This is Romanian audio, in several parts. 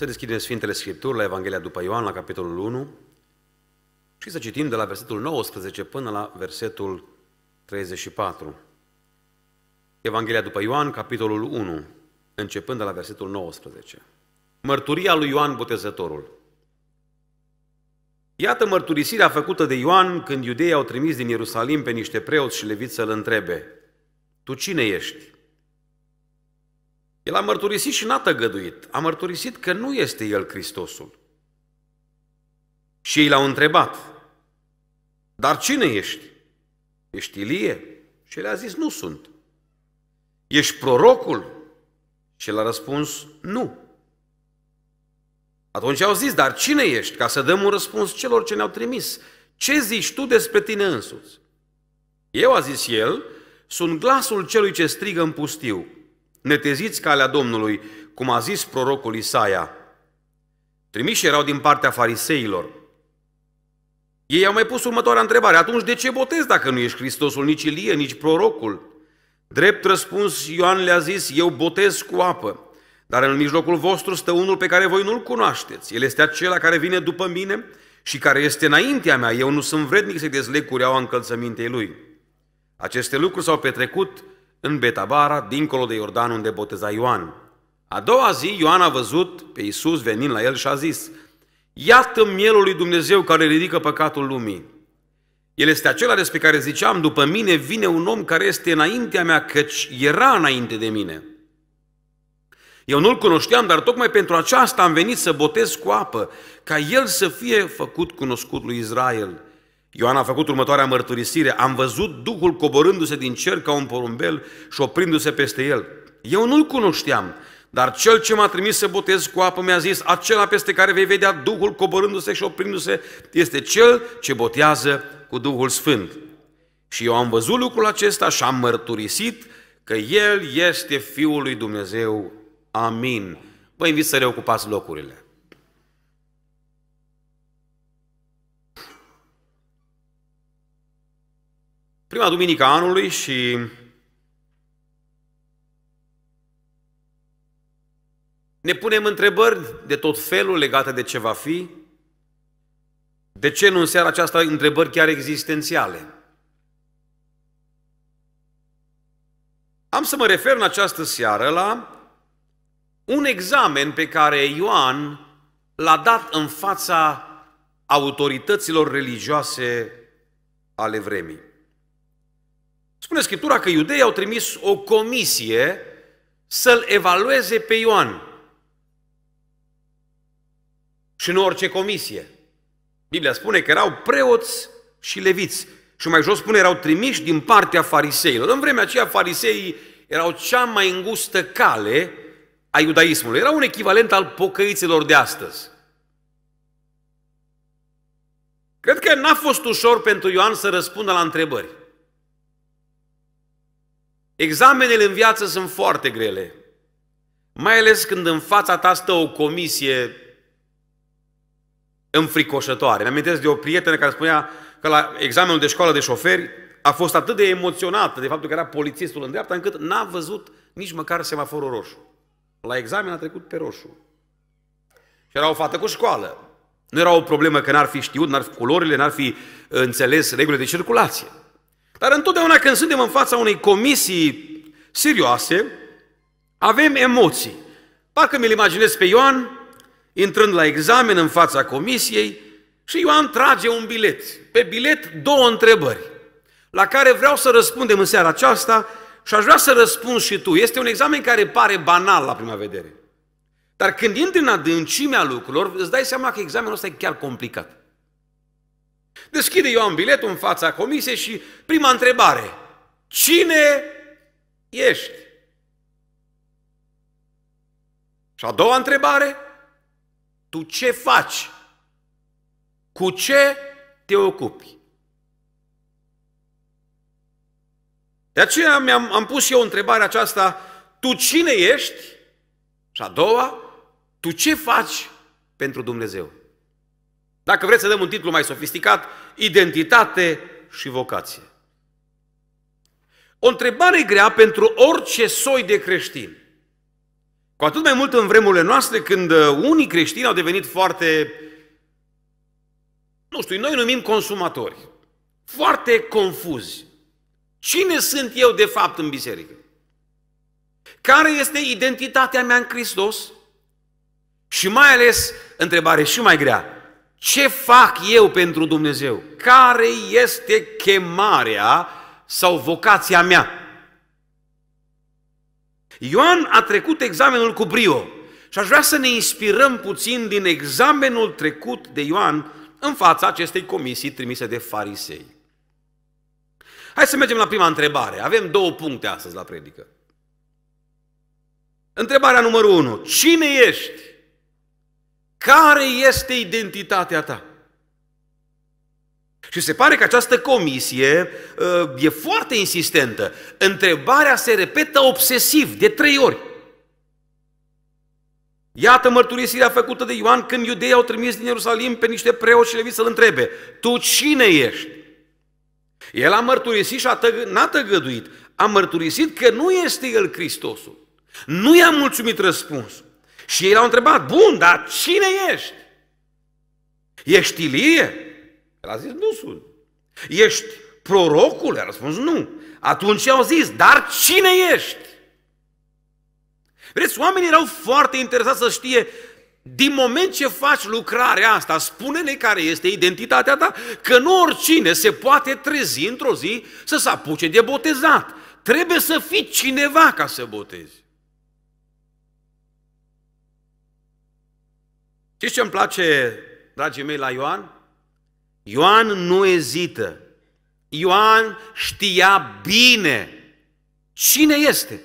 Să deschidem Sfintele Scripturi la Evanghelia după Ioan, la capitolul 1, și să citim de la versetul 19 până la versetul 34. Evanghelia după Ioan, capitolul 1, începând de la versetul 19. Mărturia lui Ioan Botezătorul. Iată mărturisirea făcută de Ioan când iudeii au trimis din Ierusalim pe niște preoți și leviți să-l întrebe, Tu cine ești? El a mărturisit și n-a tăgăduit. A mărturisit că nu este El Hristosul. Și ei l-au întrebat, dar cine ești? Ești Ilie? Și el a zis, nu sunt. Ești prorocul? Și el a răspuns, nu. Atunci au zis, dar cine ești? Ca să dăm un răspuns celor ce ne-au trimis. Ce zici tu despre tine însuți? Eu, a zis el, sunt glasul celui ce strigă în pustiu. Neteziți calea Domnului, cum a zis prorocul Isaia. Trimiși erau din partea fariseilor. Ei au mai pus următoarea întrebare. Atunci de ce botezi dacă nu ești Hristosul, nici Ilie, nici prorocul? Drept răspuns, Ioan le-a zis, eu botez cu apă, dar în mijlocul vostru stă unul pe care voi nu-l cunoașteți. El este acela care vine după mine și care este înaintea mea. Eu nu sunt vrednic să-i dezleg cureaua încălțămintei lui. Aceste lucruri s-au petrecut în Betabara, dincolo de Iordan, unde boteza Ioan. A doua zi, Ioan a văzut pe Iisus venind la el și a zis, Iată mielul lui Dumnezeu care ridică păcatul lumii. El este acela despre care ziceam, după mine vine un om care este înaintea mea, căci era înainte de mine. Eu nu-l cunoșteam, dar tocmai pentru aceasta am venit să botez cu apă, ca el să fie făcut cunoscut lui Israel. Ioan a făcut următoarea mărturisire. Am văzut Duhul coborându-se din cer ca un porumbel și oprindu-se peste el. Eu nu-l cunoșteam, dar cel ce m-a trimis să botez cu apă mi-a zis, acela peste care vei vedea Duhul coborându-se și oprindu-se este cel ce botează cu Duhul Sfânt. Și eu am văzut lucrul acesta și am mărturisit că El este Fiul lui Dumnezeu. Amin. Vă invit să reocupați locurile. prima duminică a anului și ne punem întrebări de tot felul legate de ce va fi, de ce nu în seara aceasta întrebări chiar existențiale? Am să mă refer în această seară la un examen pe care Ioan l-a dat în fața autorităților religioase ale vremii. Spune Scriptura că iudeii au trimis o comisie să-l evalueze pe Ioan. Și nu orice comisie. Biblia spune că erau preoți și leviți. Și mai jos spune, erau trimiși din partea fariseilor. În vremea aceea, fariseii erau cea mai îngustă cale a iudaismului. Era un echivalent al pocăiților de astăzi. Cred că n-a fost ușor pentru Ioan să răspundă la întrebări. Examenele în viață sunt foarte grele. Mai ales când în fața ta stă o comisie înfricoșătoare. Mi amintesc de o prietenă care spunea că la examenul de școală de șoferi a fost atât de emoționată de faptul că era polițistul în dreapta, încât n-a văzut nici măcar semaforul roșu. La examen a trecut pe roșu. Și era o fată cu școală. Nu era o problemă că n-ar fi știut, n-ar fi culorile, n-ar fi uh, înțeles regulile de circulație. Dar întotdeauna când suntem în fața unei comisii serioase, avem emoții. Parcă mi-l imaginez pe Ioan intrând la examen în fața comisiei și Ioan trage un bilet. Pe bilet două întrebări, la care vreau să răspundem în seara aceasta și aș vrea să răspunzi și tu. Este un examen care pare banal la prima vedere. Dar când intri în adâncimea lucrurilor, îți dai seama că examenul ăsta e chiar complicat. Deschide Ioan biletul în fața comisiei și prima întrebare. Cine ești? Și a doua întrebare, tu ce faci? Cu ce te ocupi? De aceea mi-am am pus eu întrebarea aceasta, tu cine ești? Și a doua, tu ce faci pentru Dumnezeu? Dacă vreți să dăm un titlu mai sofisticat, identitate și vocație. O întrebare grea pentru orice soi de creștin. Cu atât mai mult în vremurile noastre, când uh, unii creștini au devenit foarte, nu știu, noi numim consumatori, foarte confuzi. Cine sunt eu de fapt în biserică? Care este identitatea mea în Hristos? Și mai ales, întrebare și mai grea, ce fac eu pentru Dumnezeu? Care este chemarea sau vocația mea? Ioan a trecut examenul cu brio și aș vrea să ne inspirăm puțin din examenul trecut de Ioan în fața acestei comisii trimise de farisei. Hai să mergem la prima întrebare. Avem două puncte astăzi la predică. Întrebarea numărul 1. Cine ești? Care este identitatea ta? Și se pare că această comisie uh, e foarte insistentă. Întrebarea se repetă obsesiv, de trei ori. Iată mărturisirea făcută de Ioan când iudeii au trimis din Ierusalim pe niște preoți și leviți să-l întrebe, tu cine ești? El a mărturisit și a tăg- n-a tăgăduit, a mărturisit că nu este el Hristosul. Nu i-a mulțumit răspunsul. Și ei l-au întrebat, bun, dar cine ești? Ești Ilie? El a zis, nu sunt. Ești prorocul? El a răspuns, nu. Atunci au zis, dar cine ești? Vreți, oamenii erau foarte interesați să știe din moment ce faci lucrarea asta, spune-ne care este identitatea ta, că nu oricine se poate trezi într-o zi să se apuce de botezat. Trebuie să fii cineva ca să botezi. Știți ce îmi place, dragii mei, la Ioan? Ioan nu ezită. Ioan știa bine cine este.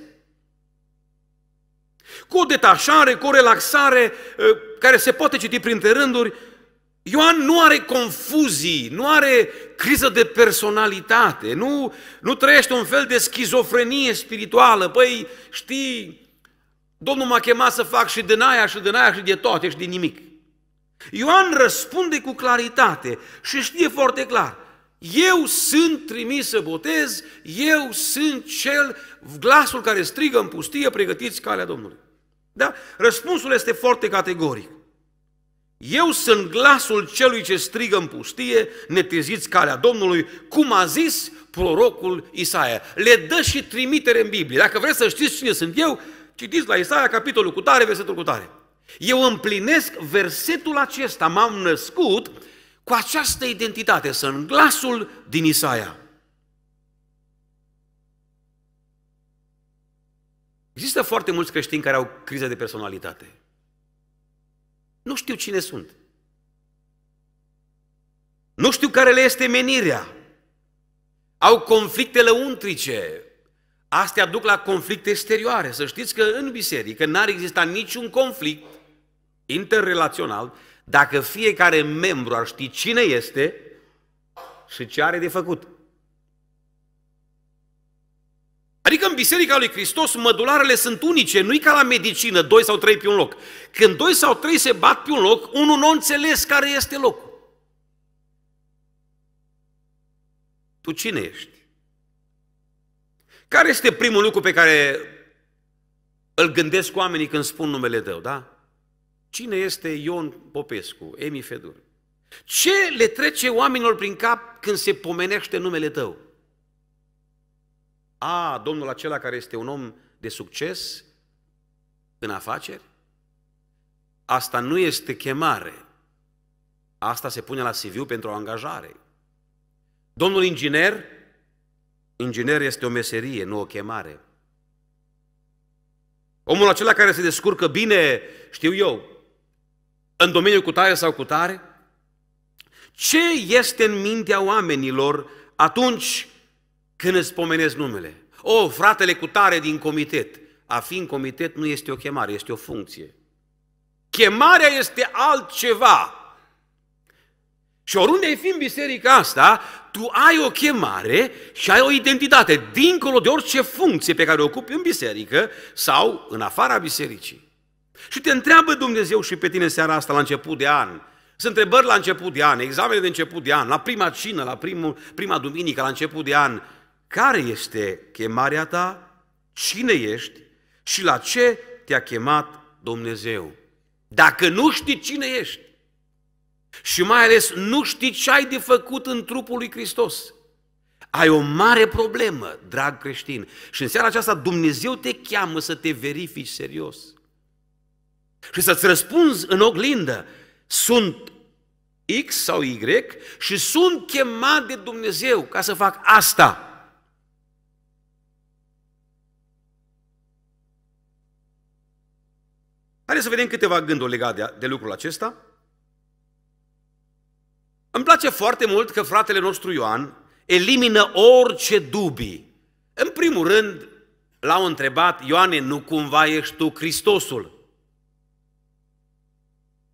Cu o detașare, cu o relaxare ă, care se poate citi printre rânduri, Ioan nu are confuzii, nu are criză de personalitate, nu, nu trăiește un fel de schizofrenie spirituală. Păi, știi, Domnul m-a chemat să fac și din aia, și din aia, și de toate, și de nimic. Ioan răspunde cu claritate și știe foarte clar. Eu sunt trimis să botez, eu sunt cel, glasul care strigă în pustie, pregătiți calea Domnului. Da? Răspunsul este foarte categoric. Eu sunt glasul celui ce strigă în pustie, neteziți calea Domnului, cum a zis prorocul Isaia. Le dă și trimitere în Biblie. Dacă vreți să știți cine sunt eu, Citiți la Isaia, capitolul cu tare, versetul cu tare. Eu împlinesc versetul acesta, m-am născut cu această identitate, sunt glasul din Isaia. Există foarte mulți creștini care au crize de personalitate. Nu știu cine sunt. Nu știu care le este menirea. Au conflicte untrice. Astea duc la conflicte exterioare. Să știți că în biserică n-ar exista niciun conflict interrelațional dacă fiecare membru ar ști cine este și ce are de făcut. Adică în Biserica lui Hristos mădularele sunt unice, nu-i ca la medicină, doi sau trei pe un loc. Când doi sau trei se bat pe un loc, unul nu înțeles care este locul. Tu cine ești? Care este primul lucru pe care îl gândesc oamenii când spun numele tău, da? Cine este Ion Popescu, Emi Fedur? Ce le trece oamenilor prin cap când se pomenește numele tău? A, domnul acela care este un om de succes în afaceri? Asta nu este chemare. Asta se pune la CV pentru o angajare. Domnul inginer Inginer este o meserie, nu o chemare. Omul acela care se descurcă bine, știu eu, în domeniul cu tare sau cu tare, ce este în mintea oamenilor atunci când îți pomenesc numele? O, oh, fratele cu tare din comitet. A fi în comitet nu este o chemare, este o funcție. Chemarea este altceva. Și oriunde ai fi în biserica asta, tu ai o chemare și ai o identitate, dincolo de orice funcție pe care o ocupi în biserică sau în afara bisericii. Și te întreabă Dumnezeu și pe tine seara asta, la început de an, sunt întrebări la început de an, examene de început de an, la prima cină, la primul, prima duminică, la început de an. Care este chemarea ta? Cine ești? Și la ce te-a chemat Dumnezeu? Dacă nu știi cine ești, și mai ales nu știi ce ai de făcut în trupul lui Hristos. Ai o mare problemă, drag creștin. Și în seara aceasta Dumnezeu te cheamă să te verifici serios. Și să-ți răspunzi în oglindă, sunt X sau Y și sunt chemat de Dumnezeu ca să fac asta. Haideți să vedem câteva gânduri legate de lucrul acesta. Îmi place foarte mult că fratele nostru Ioan elimină orice dubii. În primul rând, l-au întrebat, Ioane, nu cumva ești tu Hristosul?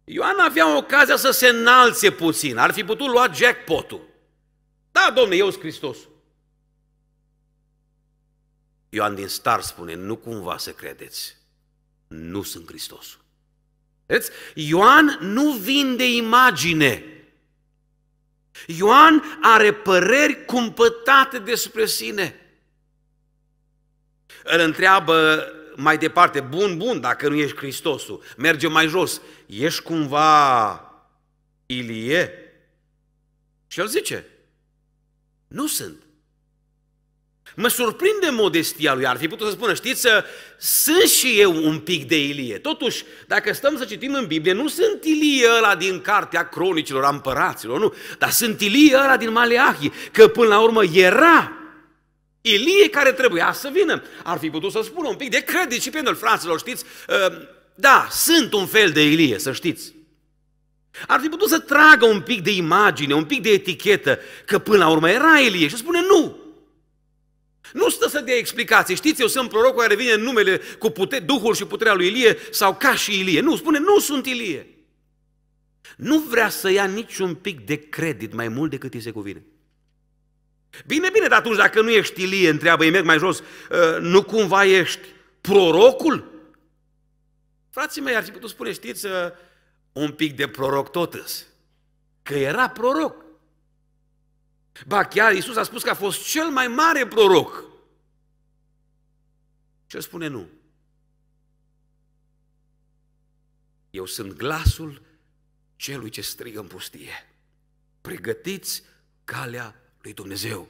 Ioan avea ocazia să se înalțe puțin, ar fi putut lua jackpot-ul. Da, domne, eu sunt Hristos. Ioan din Star spune, nu cumva să credeți, nu sunt Hristosul. Vedeți? Ioan nu vinde imagine, Ioan are păreri cumpătate despre sine. Îl întreabă mai departe, bun, bun, dacă nu ești Hristosul, merge mai jos, ești cumva Ilie? Și el zice, nu sunt. Mă surprinde modestia lui, ar fi putut să spună, știți, să sunt și eu un pic de Ilie. Totuși, dacă stăm să citim în Biblie, nu sunt Ilie ăla din cartea cronicilor, a împăraților, nu, dar sunt Ilie ăla din Maleahi, că până la urmă era Ilie care trebuia să vină. Ar fi putut să spună un pic de credit și pentru fraților, știți, ă, da, sunt un fel de Ilie, să știți. Ar fi putut să tragă un pic de imagine, un pic de etichetă, că până la urmă era Ilie și spune nu, nu stă să dea explicații. Știți, eu sunt prorocul care vine în numele cu puter, Duhul și puterea lui Ilie sau ca și Ilie. Nu, spune, nu sunt Ilie. Nu vrea să ia niciun pic de credit mai mult decât îi se cuvine. Bine, bine, dar atunci dacă nu ești Ilie, întreabă, îi merg mai jos, ă, nu cumva ești prorocul? Frații mei, ar fi putut spune, știți, ă, un pic de proroc totuși. Că era proroc. Ba chiar Iisus a spus că a fost cel mai mare proroc. Ce spune nu? Eu sunt glasul celui ce strigă în pustie. Pregătiți calea lui Dumnezeu.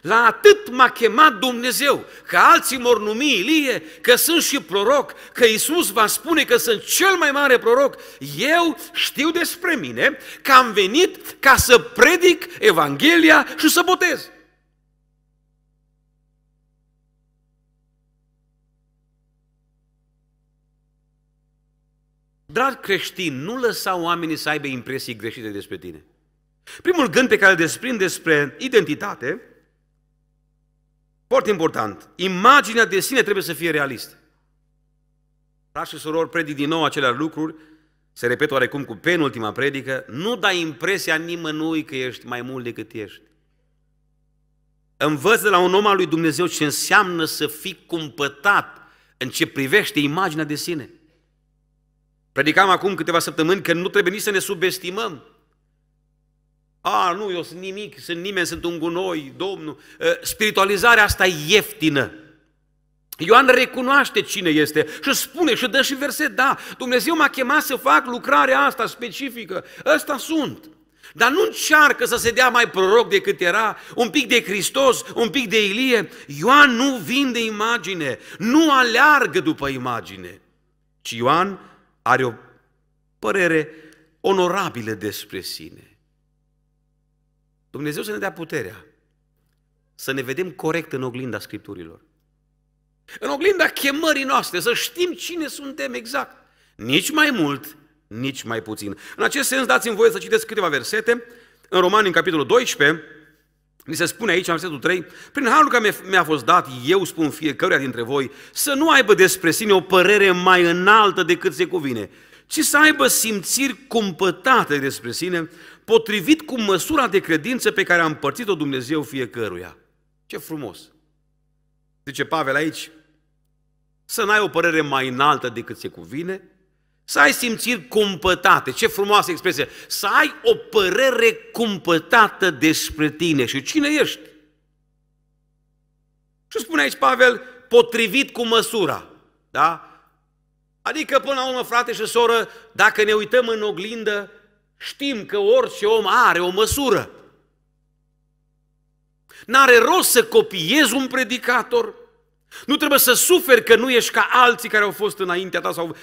La atât m-a chemat Dumnezeu, că alții mor numi Ilie, că sunt și proroc, că Isus va spune că sunt cel mai mare proroc. Eu știu despre mine că am venit ca să predic Evanghelia și să botez. Dragi creștini, nu lăsa oamenii să aibă impresii greșite despre tine. Primul gând pe care îl desprind despre identitate foarte important, imaginea de sine trebuie să fie realistă. Frați și surori, predic din nou aceleași lucruri, se repet oarecum cu penultima predică, nu da impresia nimănui că ești mai mult decât ești. Învăță de la un om al lui Dumnezeu ce înseamnă să fii cumpătat în ce privește imaginea de sine. Predicam acum câteva săptămâni că nu trebuie nici să ne subestimăm a, nu, eu sunt nimic, sunt nimeni, sunt un gunoi, Domnul. Spiritualizarea asta e ieftină. Ioan recunoaște cine este și spune și dă și verset, da, Dumnezeu m-a chemat să fac lucrarea asta specifică, ăsta sunt. Dar nu încearcă să se dea mai proroc decât era, un pic de Hristos, un pic de Ilie. Ioan nu vinde imagine, nu aleargă după imagine, ci Ioan are o părere onorabilă despre sine. Dumnezeu să ne dea puterea să ne vedem corect în oglinda Scripturilor. În oglinda chemării noastre, să știm cine suntem exact. Nici mai mult, nici mai puțin. În acest sens, dați-mi voie să citesc câteva versete. În Romani, în capitolul 12, mi se spune aici, în versetul 3, prin harul care mi-a fost dat, eu spun fiecăruia dintre voi, să nu aibă despre sine o părere mai înaltă decât se cuvine, ci să aibă simțiri cumpătate despre sine, potrivit cu măsura de credință pe care a împărțit-o Dumnezeu fiecăruia. Ce frumos! Zice Pavel aici, să n-ai o părere mai înaltă decât se cuvine, să ai simțiri cumpătate. Ce frumoasă expresie! Să ai o părere cumpătată despre tine. Și cine ești? Și spune aici Pavel, potrivit cu măsura. Da? Adică, până la urmă, frate și soră, dacă ne uităm în oglindă, Știm că orice om are o măsură. N-are rost să copiezi un predicator, nu trebuie să suferi că nu ești ca alții care au fost înaintea ta sau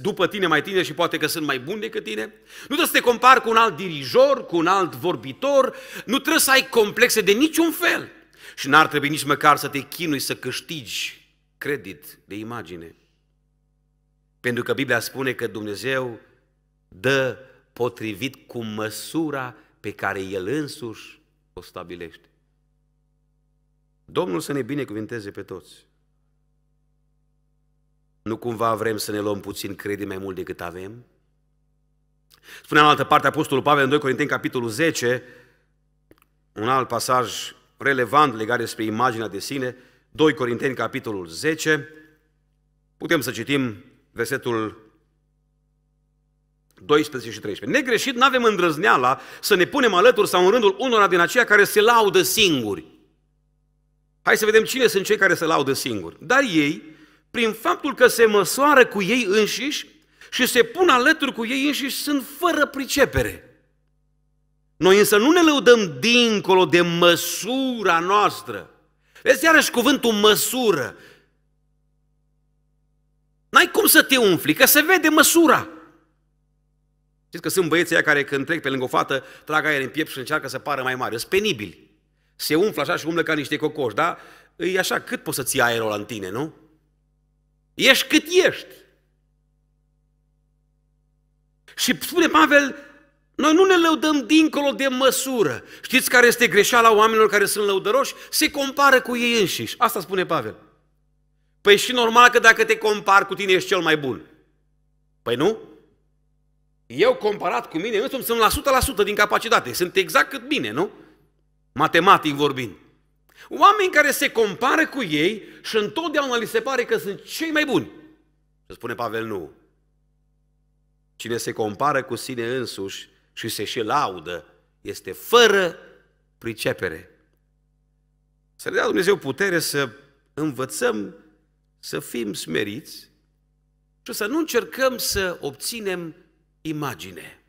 după tine mai tine și poate că sunt mai buni decât tine. Nu trebuie să te compari cu un alt dirijor, cu un alt vorbitor, nu trebuie să ai complexe de niciun fel. Și n-ar trebui nici măcar să te chinui să câștigi credit de imagine. Pentru că Biblia spune că Dumnezeu dă potrivit cu măsura pe care El însuși o stabilește. Domnul să ne binecuvinteze pe toți. Nu cumva vrem să ne luăm puțin credit mai mult decât avem? Spunea în altă parte Apostolul Pavel în 2 Corinteni, capitolul 10, un alt pasaj relevant legat despre imaginea de sine, 2 Corinteni, capitolul 10, putem să citim versetul 12 și 13. Negreșit, nu avem îndrăzneala să ne punem alături sau în rândul unora din aceia care se laudă singuri. Hai să vedem cine sunt cei care se laudă singuri. Dar ei, prin faptul că se măsoară cu ei înșiși și se pun alături cu ei înșiși, sunt fără pricepere. Noi însă nu ne lăudăm dincolo de măsura noastră. Vezi iarăși cuvântul măsură. N-ai cum să te umfli, că se vede măsura. Știți că sunt băieții care când trec pe lângă o fată, trag aer în piept și încearcă să pară mai mari. Sunt penibili. Se umflă așa și umblă ca niște cocoși, da? E așa, cât poți să ții aerul în tine, nu? Ești cât ești. Și spune Pavel, noi nu ne lăudăm dincolo de măsură. Știți care este greșeala oamenilor care sunt lăudăroși? Se compară cu ei înșiși. Asta spune Pavel. Păi și normal că dacă te compari cu tine ești cel mai bun. Păi nu? Eu, comparat cu mine însumi, sunt la 100% din capacitate. Sunt exact cât mine, nu? Matematic vorbind. Oameni care se compară cu ei și întotdeauna li se pare că sunt cei mai buni. Să spune Pavel nu. Cine se compară cu sine însuși și se și laudă, este fără pricepere. Să ne dea Dumnezeu putere să învățăm să fim smeriți și să nu încercăm să obținem imagine.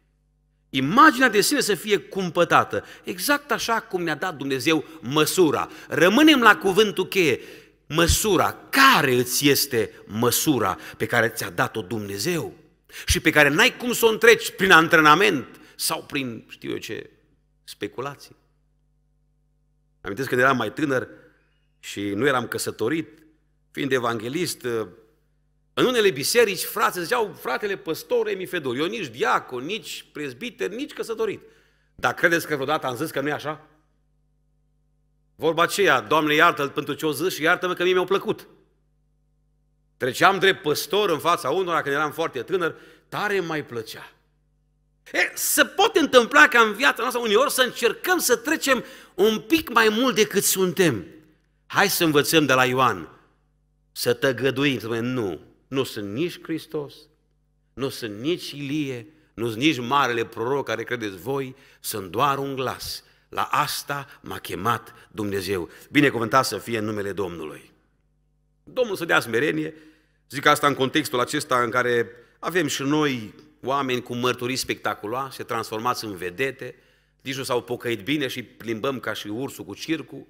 Imaginea de sine să fie cumpătată, exact așa cum ne-a dat Dumnezeu măsura. Rămânem la cuvântul cheie, măsura. Care îți este măsura pe care ți-a dat-o Dumnezeu și pe care n-ai cum să o întreci prin antrenament sau prin, știu eu ce, speculații? Amintesc când eram mai tânăr și nu eram căsătorit, fiind evanghelist, în unele biserici, frate, ziceau, fratele păstor Emifedor, eu nici diacon, nici prezbiter, nici căsătorit. Dar credeți că vreodată am zis că nu e așa? Vorba aceea, Doamne iartă-l pentru ce o zis și iartă-mă că mie mi-au plăcut. Treceam drept păstor în fața unora când eram foarte tânăr, tare mai plăcea. E, se poate întâmpla ca în viața noastră uneori să încercăm să trecem un pic mai mult decât suntem. Hai să învățăm de la Ioan. Să tăgăduim, să nu, nu sunt nici Hristos, nu sunt nici Ilie, nu sunt nici marele proroc care credeți voi, sunt doar un glas. La asta m-a chemat Dumnezeu. Binecuvântat să fie în numele Domnului. Domnul să dea smerenie, zic asta în contextul acesta în care avem și noi oameni cu mărturii spectaculoase, transformați în vedete, nici nu s-au pocăit bine și plimbăm ca și ursul cu circul,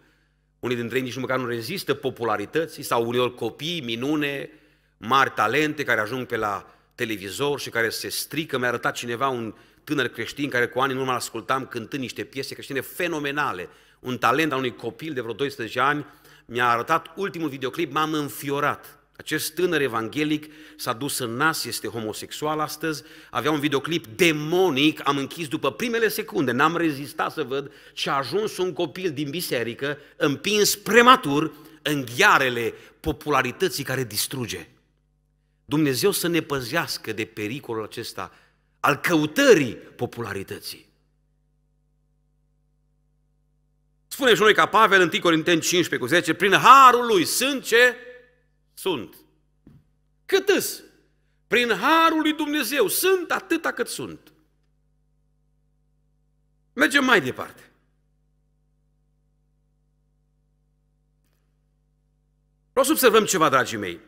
unii dintre ei nici măcar nu rezistă popularității sau uneori copii, minune, mari talente care ajung pe la televizor și care se strică. Mi-a arătat cineva un tânăr creștin care cu ani în urmă ascultam cântând niște piese creștine fenomenale. Un talent al unui copil de vreo 12 ani mi-a arătat ultimul videoclip, m-am înfiorat. Acest tânăr evanghelic s-a dus în nas, este homosexual astăzi, avea un videoclip demonic, am închis după primele secunde, n-am rezistat să văd ce a ajuns un copil din biserică, împins prematur în ghearele popularității care distruge. Dumnezeu să ne păzească de pericolul acesta al căutării popularității. Spune și noi ca Pavel în 1 Corinteni 15 cu 10, prin harul lui sunt ce sunt. Cât îs? Prin harul lui Dumnezeu sunt atâta cât sunt. Mergem mai departe. Vreau să observăm ceva, dragii mei.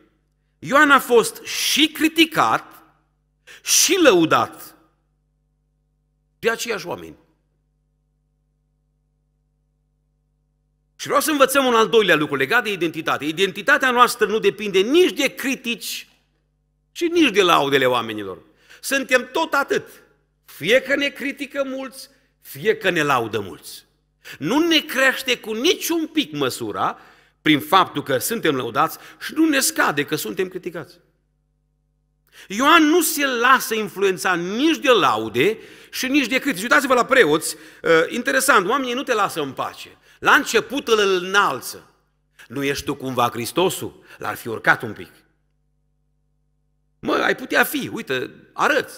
Ioan a fost și criticat și lăudat de aceiași oameni. Și vreau să învățăm un al doilea lucru legat de identitate. Identitatea noastră nu depinde nici de critici și nici de laudele oamenilor. Suntem tot atât. Fie că ne critică mulți, fie că ne laudă mulți. Nu ne crește cu niciun pic măsura prin faptul că suntem lăudați și nu ne scade că suntem criticați. Ioan nu se lasă influența nici de laude și nici de critici. Uitați-vă la preoți, uh, interesant, oamenii nu te lasă în pace. La început îl înalță. Nu ești tu cumva Hristosul? L-ar fi urcat un pic. Mă, ai putea fi, uite, arăți.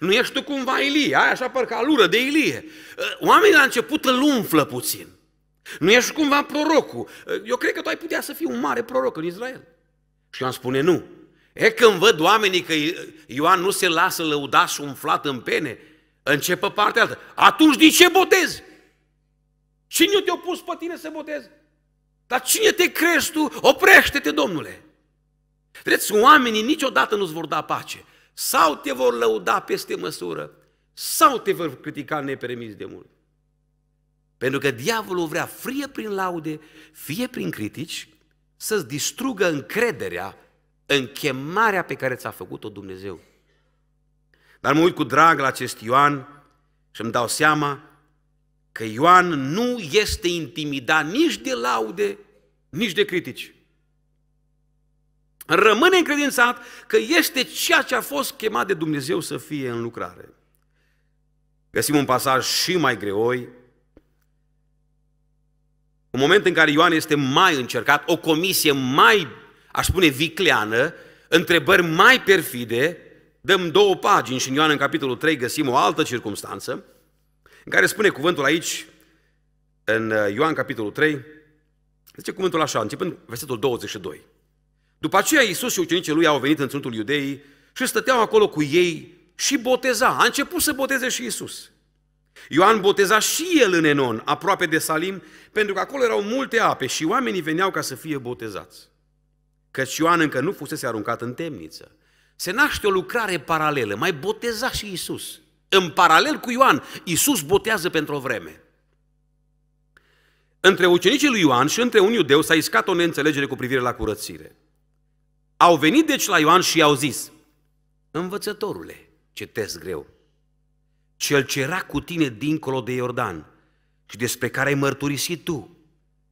Nu ești tu cumva Ilie, ai așa parcă alură de Ilie. Uh, oamenii la început îl umflă puțin. Nu ești cumva prorocul. Eu cred că tu ai putea să fii un mare proroc în Israel. Și eu am spune nu. E când văd oamenii că Ioan nu se lasă lăudat și umflat în pene, începe partea altă. Atunci de ce botezi? Cine te-a pus pe tine să botezi? Dar cine te crezi tu? Oprește-te, Domnule! Vedeți, oamenii niciodată nu-ți vor da pace. Sau te vor lăuda peste măsură, sau te vor critica nepermis de mult. Pentru că diavolul vrea, fie prin laude, fie prin critici, să-ți distrugă încrederea în chemarea pe care ți-a făcut-o Dumnezeu. Dar mă uit cu drag la acest Ioan și îmi dau seama că Ioan nu este intimidat nici de laude, nici de critici. Rămâne încredințat că este ceea ce a fost chemat de Dumnezeu să fie în lucrare. Găsim un pasaj și mai greoi un moment în care Ioan este mai încercat, o comisie mai, aș spune, vicleană, întrebări mai perfide, dăm două pagini și în Ioan în capitolul 3 găsim o altă circunstanță, în care spune cuvântul aici, în uh, Ioan capitolul 3, zice cuvântul așa, începând versetul 22. După aceea Iisus și ucenicii lui au venit în Țintul Iudeii și stăteau acolo cu ei și boteza. A început să boteze și Iisus. Ioan boteza și el în Enon, aproape de Salim, pentru că acolo erau multe ape și oamenii veneau ca să fie botezați. Căci Ioan încă nu fusese aruncat în temniță. Se naște o lucrare paralelă, mai boteza și Isus. În paralel cu Ioan, Isus botează pentru o vreme. Între ucenicii lui Ioan și între un iudeu s-a iscat o neînțelegere cu privire la curățire. Au venit deci la Ioan și i-au zis, Învățătorule, citesc greu, cel ce era cu tine dincolo de Iordan și despre care ai mărturisit tu,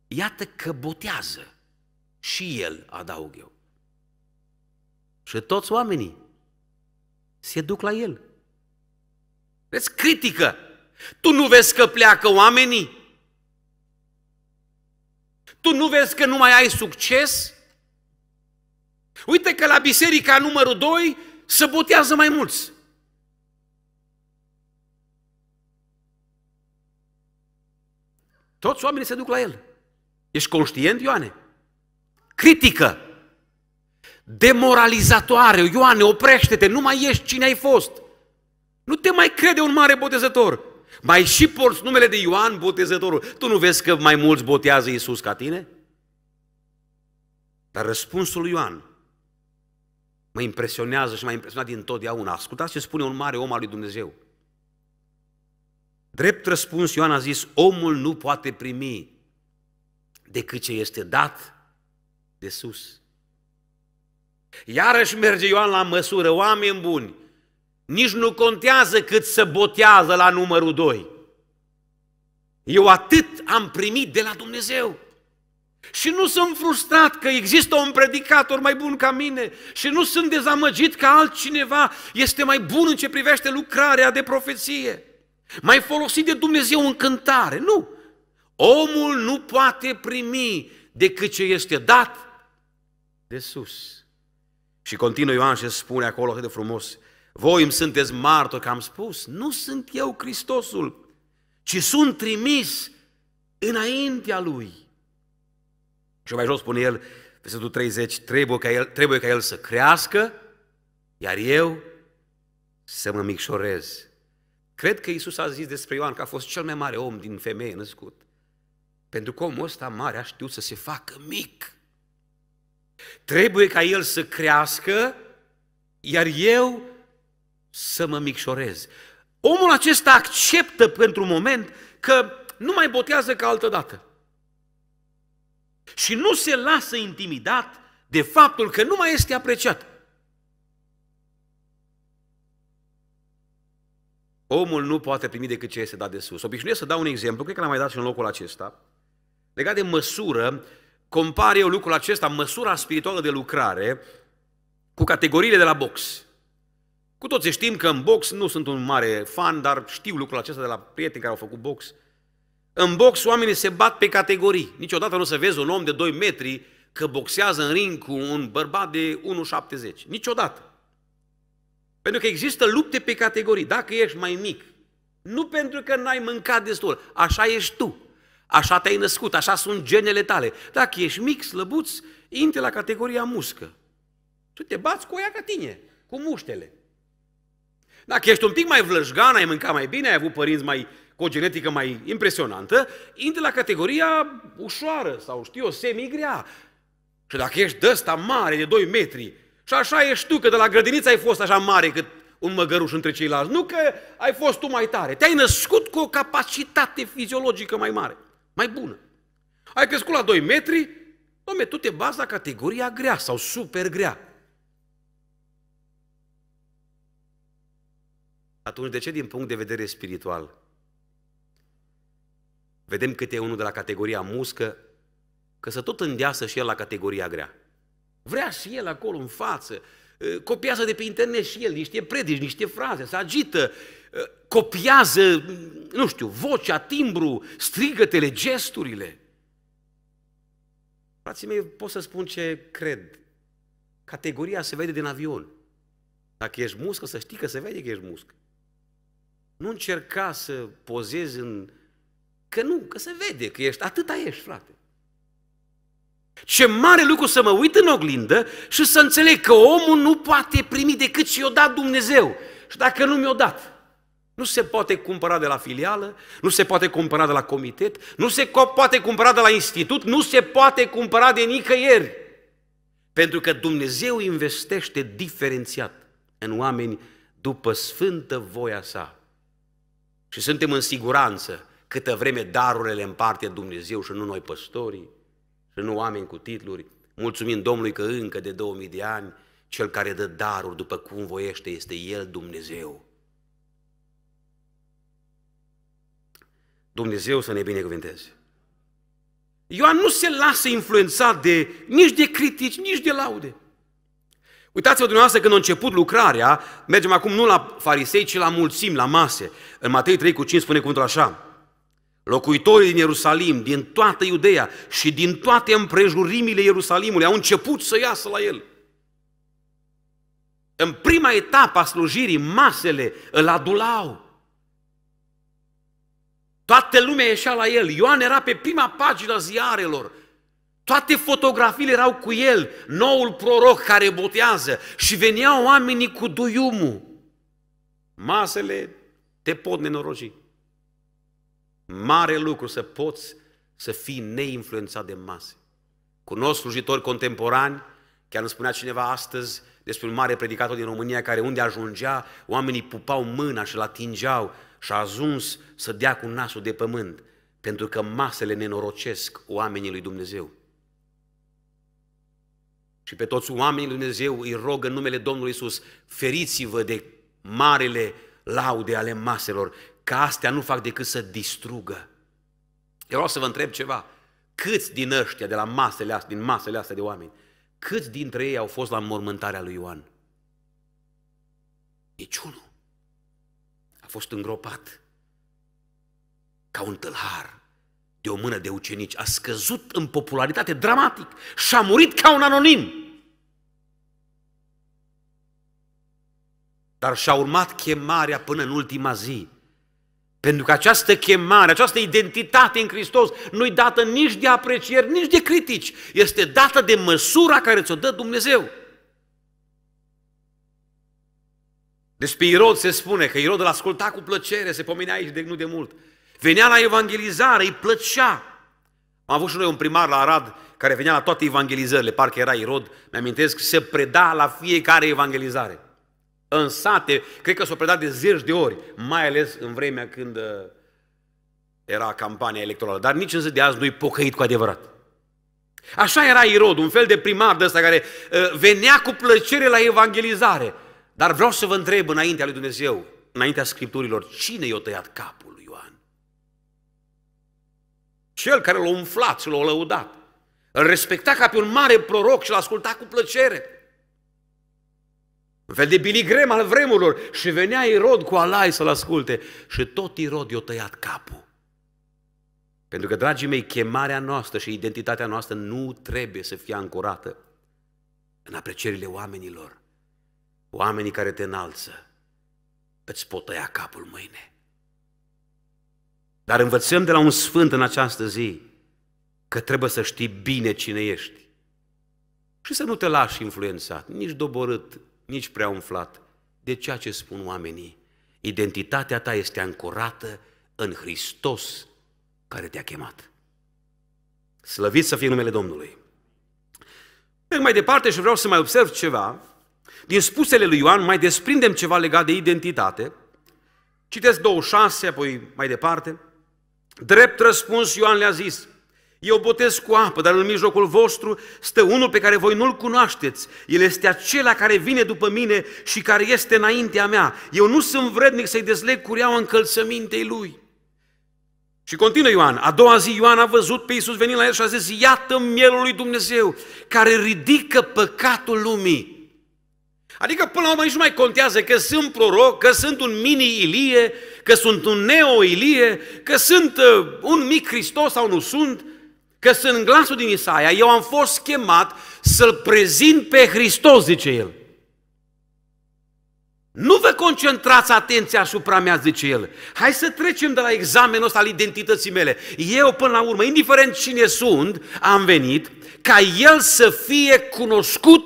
iată că botează și el, adaug eu. Și toți oamenii se duc la el. Vezi, critică. Tu nu vezi că pleacă oamenii? Tu nu vezi că nu mai ai succes? Uite că la biserica numărul 2 se botează mai mulți. Toți oamenii se duc la el. Ești conștient, Ioane? Critică. Demoralizatoare. Ioane, oprește-te, nu mai ești cine ai fost. Nu te mai crede un mare botezător. Mai și porți numele de Ioan botezătorul. Tu nu vezi că mai mulți botează Iisus ca tine? Dar răspunsul lui Ioan mă impresionează și m-a impresionat din totdeauna. Ascultați ce spune un mare om al lui Dumnezeu. Drept răspuns, Ioan a zis, omul nu poate primi decât ce este dat de sus. Iarăși merge Ioan la măsură, oameni buni, nici nu contează cât să botează la numărul 2. Eu atât am primit de la Dumnezeu. Și nu sunt frustrat că există un predicator mai bun ca mine și nu sunt dezamăgit că altcineva este mai bun în ce privește lucrarea de profeție mai folosit de Dumnezeu în cântare. Nu! Omul nu poate primi decât ce este dat de sus. Și continuă Ioan și spune acolo atât de frumos, voi îmi sunteți martori că am spus, nu sunt eu Hristosul, ci sunt trimis înaintea Lui. Și mai jos spune el, versetul 30, trebuie ca el, trebuie ca el să crească, iar eu să mă micșorez. Cred că Isus a zis despre Ioan că a fost cel mai mare om din femeie născut. Pentru că omul ăsta mare a știut să se facă mic. Trebuie ca el să crească, iar eu să mă micșorez. Omul acesta acceptă pentru un moment că nu mai botează ca altă dată. Și nu se lasă intimidat de faptul că nu mai este apreciat. Omul nu poate primi decât ce este dat de sus. Obișnuiesc să dau un exemplu, cred că l-am mai dat și în locul acesta, legat de măsură, compar eu lucrul acesta, măsura spirituală de lucrare, cu categoriile de la box. Cu toți știm că în box nu sunt un mare fan, dar știu lucrul acesta de la prieteni care au făcut box. În box oamenii se bat pe categorii. Niciodată nu se vezi un om de 2 metri că boxează în ring cu un bărbat de 1,70. Niciodată. Pentru că există lupte pe categorii. Dacă ești mai mic, nu pentru că n-ai mâncat destul, așa ești tu. Așa te-ai născut, așa sunt genele tale. Dacă ești mic, slăbuț, intri la categoria muscă. Tu te bați cu ea ca tine, cu muștele. Dacă ești un pic mai vlăjgan, ai mâncat mai bine, ai avut părinți mai, cu o genetică mai impresionantă, intri la categoria ușoară sau, știu eu, semigrea. Și dacă ești de ăsta mare, de 2 metri, și așa ești tu, că de la grădiniță ai fost așa mare cât un măgăruș între ceilalți. Nu că ai fost tu mai tare. Te-ai născut cu o capacitate fiziologică mai mare, mai bună. Ai crescut la 2 metri, domne, tu te bazi la categoria grea sau super grea. Atunci, de ce din punct de vedere spiritual? Vedem câte unul de la categoria muscă, că se tot îndeasă și el la categoria grea. Vrea și el acolo în față, ă, copiază de pe internet și el niște predici, niște fraze, se agită, ă, copiază, mm, nu știu, vocea, timbru, strigătele, gesturile. Frații mei, pot să spun ce cred. Categoria se vede din avion. Dacă ești muscă, să știi că se vede că ești muscă. Nu încerca să pozezi în... Că nu, că se vede, că ești, atâta ești, frate. Ce mare lucru să mă uit în oglindă și să înțeleg că omul nu poate primi decât ce i-o dat Dumnezeu. Și dacă nu mi-o dat, nu se poate cumpăra de la filială, nu se poate cumpăra de la comitet, nu se poate cumpăra de la institut, nu se poate cumpăra de nicăieri. Pentru că Dumnezeu investește diferențiat în oameni după sfântă voia sa. Și suntem în siguranță câtă vreme darurile împarte Dumnezeu și nu noi păstorii, și nu oameni cu titluri, mulțumim Domnului că încă de 2000 de ani cel care dă daruri după cum voiește este El Dumnezeu. Dumnezeu să ne binecuvânteze. Ioan nu se lasă influențat de, nici de critici, nici de laude. Uitați-vă dumneavoastră când a început lucrarea, mergem acum nu la farisei, ci la mulțimi, la mase. În Matei 3 cu 5 spune cuvântul așa, Locuitorii din Ierusalim, din toată Iudeea și din toate împrejurimile Ierusalimului au început să iasă la el. În prima etapă a slujirii, masele îl adulau. Toată lumea ieșea la el. Ioan era pe prima pagină a ziarelor. Toate fotografiile erau cu el, noul proroc care botează și veneau oamenii cu duiumul. Masele te pot nenoroci. Mare lucru să poți să fii neinfluențat de mase. Cunosc slujitori contemporani, chiar îmi spunea cineva astăzi despre un mare predicator din România care unde ajungea, oamenii pupau mâna și-l atingeau și a ajuns să dea cu nasul de pământ, pentru că masele nenorocesc oamenii lui Dumnezeu. Și pe toți oamenii lui Dumnezeu îi rog în numele Domnului Isus, feriți-vă de marele laude ale maselor, că astea nu fac decât să distrugă. Eu vreau să vă întreb ceva. Câți din ăștia, de la masele astea, din masele astea de oameni, câți dintre ei au fost la mormântarea lui Ioan? Niciunul. A fost îngropat ca un tâlhar de o mână de ucenici. A scăzut în popularitate dramatic și a murit ca un anonim. Dar și-a urmat chemarea până în ultima zi. Pentru că această chemare, această identitate în Hristos nu-i dată nici de aprecieri, nici de critici. Este dată de măsura care ți-o dă Dumnezeu. Despre Irod se spune că Irod îl asculta cu plăcere, se pomenea aici de nu de mult. Venea la evangelizare, îi plăcea. Am avut și noi un primar la Arad care venea la toate evangelizările, parcă era Irod, mi-amintesc, se preda la fiecare evangelizare. În sate, cred că s au predat de zeci de ori, mai ales în vremea când uh, era campania electorală. Dar nici în zi de azi nu-i pocăit cu adevărat. Așa era Irod, un fel de primar de ăsta care uh, venea cu plăcere la evangelizare. Dar vreau să vă întreb înaintea lui Dumnezeu, înaintea Scripturilor, cine i-a tăiat capul lui Ioan? Cel care l-a umflat și l-a lăudat. Îl respecta ca pe un mare proroc și l-a ascultat cu plăcere. Un fel de biligrem al vremurilor. Și venea Irod cu Alai să-l asculte. Și tot Irod i-a tăiat capul. Pentru că, dragii mei, chemarea noastră și identitatea noastră nu trebuie să fie ancorată în aprecierile oamenilor. Oamenii care te înalță îți pot tăia capul mâine. Dar învățăm de la un sfânt în această zi că trebuie să știi bine cine ești și să nu te lași influențat, nici doborât nici prea umflat, de ceea ce spun oamenii. Identitatea ta este ancorată în Hristos care te-a chemat. Slăvit să fie numele Domnului! Pe mai departe și vreau să mai observ ceva. Din spusele lui Ioan mai desprindem ceva legat de identitate. Citesc 26, apoi mai departe. Drept răspuns Ioan le-a zis, eu botez cu apă, dar în mijlocul vostru stă unul pe care voi nu-l cunoașteți. El este acela care vine după mine și care este înaintea mea. Eu nu sunt vrednic să-i dezleg cureaua încălțămintei lui. Și continuă Ioan. A doua zi Ioan a văzut pe Iisus venind la el și a zis, iată mielul lui Dumnezeu, care ridică păcatul lumii. Adică până la urmă nici nu mai contează că sunt proroc, că sunt un mini-Ilie, că sunt un neo-Ilie, că sunt uh, un mic Hristos sau nu sunt, că sunt glasul din Isaia, eu am fost chemat să-L prezint pe Hristos, zice el. Nu vă concentrați atenția asupra mea, zice el. Hai să trecem de la examenul ăsta al identității mele. Eu, până la urmă, indiferent cine sunt, am venit ca el să fie cunoscut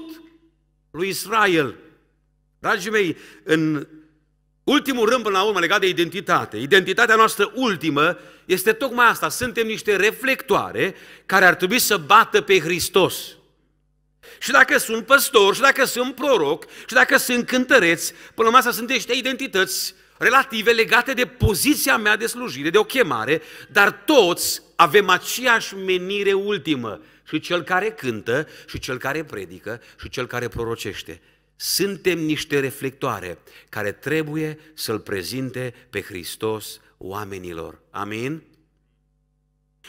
lui Israel. Dragii mei, în Ultimul rând, până la urmă, legat de identitate. Identitatea noastră ultimă este tocmai asta. Suntem niște reflectoare care ar trebui să bată pe Hristos. Și dacă sunt păstor, și dacă sunt proroc, și dacă sunt cântăreți, până la asta sunt niște identități relative legate de poziția mea de slujire, de o chemare, dar toți avem aceeași menire ultimă. Și cel care cântă, și cel care predică, și cel care prorocește. Suntem niște reflectoare care trebuie să-L prezinte pe Hristos oamenilor. Amin?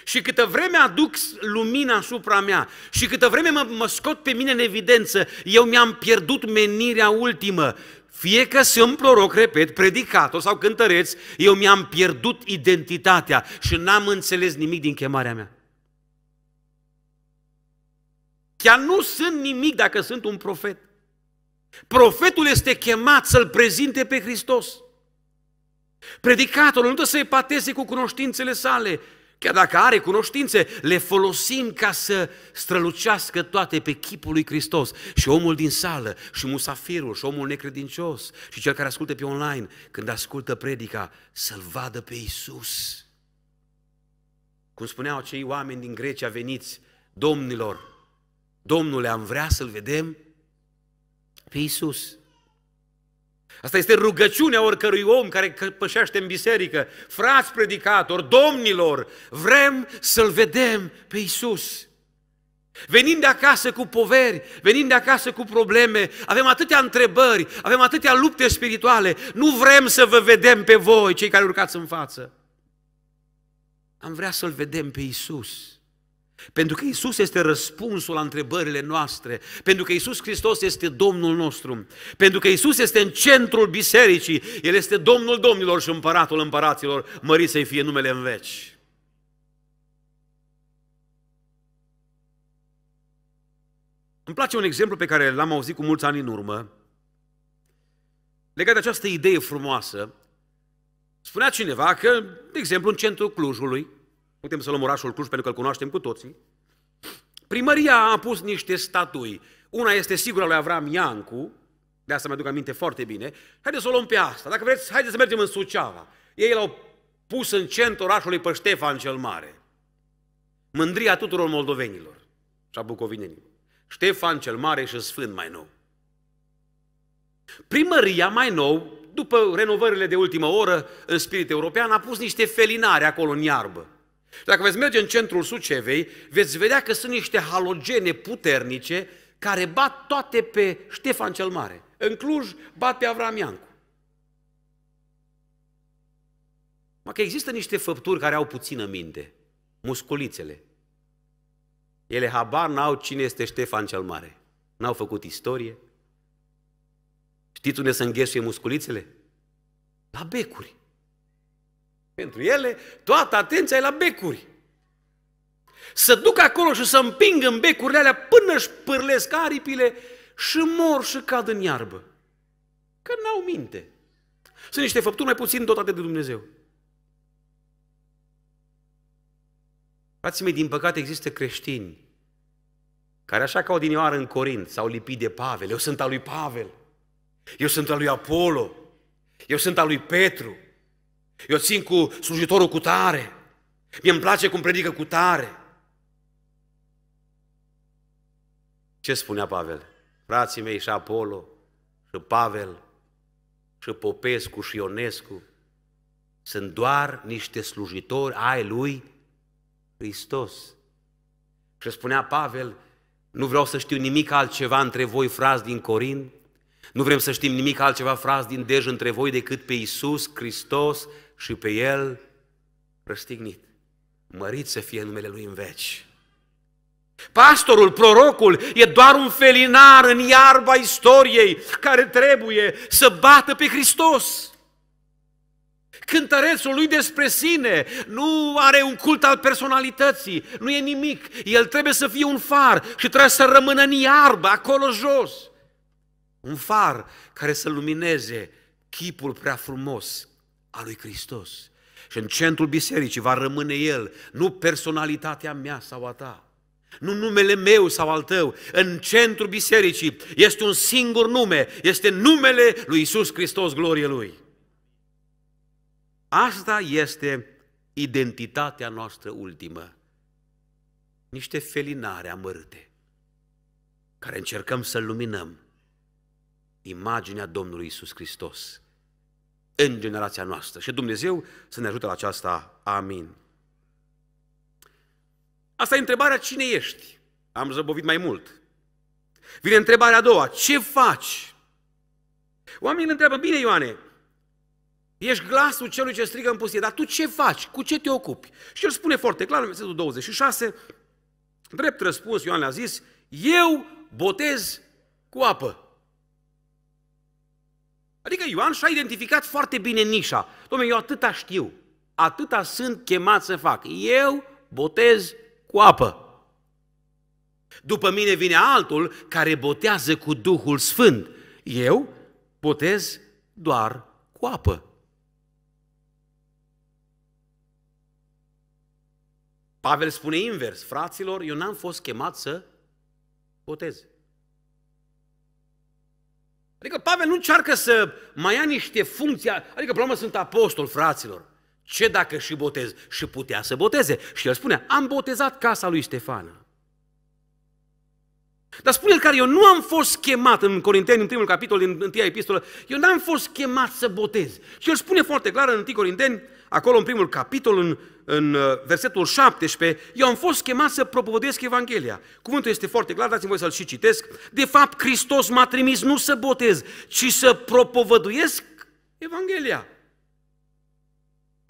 Și câtă vreme aduc lumina asupra mea și câtă vreme mă, mă scot pe mine în evidență, eu mi-am pierdut menirea ultimă. Fie că sunt proroc, repet, predicat sau cântăreț, eu mi-am pierdut identitatea și n-am înțeles nimic din chemarea mea. Chiar nu sunt nimic dacă sunt un profet. Profetul este chemat să-L prezinte pe Hristos. Predicatorul nu trebuie să epateze cu cunoștințele sale, Chiar dacă are cunoștințe, le folosim ca să strălucească toate pe chipul lui Hristos. Și omul din sală, și musafirul, și omul necredincios, și cel care ascultă pe online, când ascultă predica, să-L vadă pe Isus. Cum spuneau cei oameni din Grecia veniți, domnilor, Domnule, am vrea să-L vedem pe Iisus. Asta este rugăciunea oricărui om care pășește în biserică. Frați predicatori, domnilor, vrem să-L vedem pe Iisus. Venim de acasă cu poveri, venim de acasă cu probleme, avem atâtea întrebări, avem atâtea lupte spirituale, nu vrem să vă vedem pe voi, cei care urcați în față. Am vrea să-L vedem pe Iisus. Pentru că Isus este răspunsul la întrebările noastre, pentru că Isus Hristos este Domnul nostru, pentru că Isus este în centrul bisericii, El este Domnul domnilor și împăratul împăraților, mărit să-i fie numele în veci. Îmi place un exemplu pe care l-am auzit cu mulți ani în urmă, legat de această idee frumoasă. Spunea cineva că, de exemplu, în centrul Clujului, Putem să luăm orașul Cluj pentru că îl cunoaștem cu toții. Primăria a pus niște statui. Una este sigură lui Avram Iancu, de asta mi-aduc aminte foarte bine. Haideți să o luăm pe asta. Dacă vreți, haideți să mergem în Suceava. Ei l-au pus în centru orașului pe Ștefan cel Mare. Mândria tuturor moldovenilor și a bucovinenilor. Ștefan cel Mare și Sfânt mai nou. Primăria mai nou, după renovările de ultimă oră în spirit european, a pus niște felinare acolo în iarbă. Dacă veți merge în centrul Sucevei, veți vedea că sunt niște halogene puternice care bat toate pe Ștefan cel Mare. În Cluj bat pe Avram Iancu. Mă că există niște făpturi care au puțină minte, musculițele. Ele habar n-au cine este Ștefan cel Mare. N-au făcut istorie. Știți unde se înghesuie musculițele? La becuri. Pentru ele, toată atenția e la becuri. Să duc acolo și să împing în becurile alea până își pârlesc aripile și mor și cad în iarbă. Că n-au minte. Sunt niște făpturi mai puțin dotate de Dumnezeu. Frații mei, din păcate există creștini care așa ca odinioară în Corint s-au lipit de Pavel. Eu sunt al lui Pavel, eu sunt al lui Apollo, eu sunt al lui Petru, eu țin cu slujitorul cu tare. Mie îmi place cum predică cu tare. Ce spunea Pavel? Frații mei și Apollo, și Pavel, și Popescu, și Ionescu, sunt doar niște slujitori ai lui Hristos. Și spunea Pavel, nu vreau să știu nimic altceva între voi, frați din Corint, nu vrem să știm nimic altceva fraz din dej între voi decât pe Iisus Hristos și pe El răstignit. Mărit să fie numele Lui în veci. Pastorul, prorocul, e doar un felinar în iarba istoriei care trebuie să bată pe Hristos. Cântărețul lui despre sine nu are un cult al personalității, nu e nimic. El trebuie să fie un far și trebuie să rămână în iarbă, acolo jos un far care să lumineze chipul prea frumos al lui Hristos. Și în centrul bisericii va rămâne El, nu personalitatea mea sau a ta, nu numele meu sau al tău. În centrul bisericii este un singur nume, este numele lui Isus Hristos, glorie Lui. Asta este identitatea noastră ultimă. Niște felinare amărâte, care încercăm să luminăm imaginea Domnului Isus Hristos în generația noastră. Și Dumnezeu să ne ajute la aceasta. Amin. Asta e întrebarea cine ești. Am zăbovit mai mult. Vine întrebarea a doua. Ce faci? Oamenii îl întreabă, bine Ioane, ești glasul celui ce strigă în pustie, dar tu ce faci? Cu ce te ocupi? Și el spune foarte clar în versetul 26, drept răspuns, Ioan le-a zis, eu botez cu apă. Adică Ioan și-a identificat foarte bine nișa. Dom'le, eu atâta știu, atâta sunt chemat să fac. Eu botez cu apă. După mine vine altul care botează cu Duhul Sfânt. Eu botez doar cu apă. Pavel spune invers, fraților, eu n-am fost chemat să botez. Adică Pavel nu încearcă să mai ia niște funcții, adică până la sunt apostol, fraților. Ce dacă și botez? Și putea să boteze. Și el spune, am botezat casa lui Ștefana. Dar spune el care eu nu am fost chemat în Corinteni, în primul capitol din întâia epistolă, eu n-am fost chemat să botez. Și el spune foarte clar în 1 Corinteni, acolo în primul capitol, în în uh, versetul 17, eu am fost chemat să propovădesc Evanghelia. Cuvântul este foarte clar, dați-mi voi să-l și citesc. De fapt, Hristos m-a trimis nu să botez, ci să propovăduiesc Evanghelia.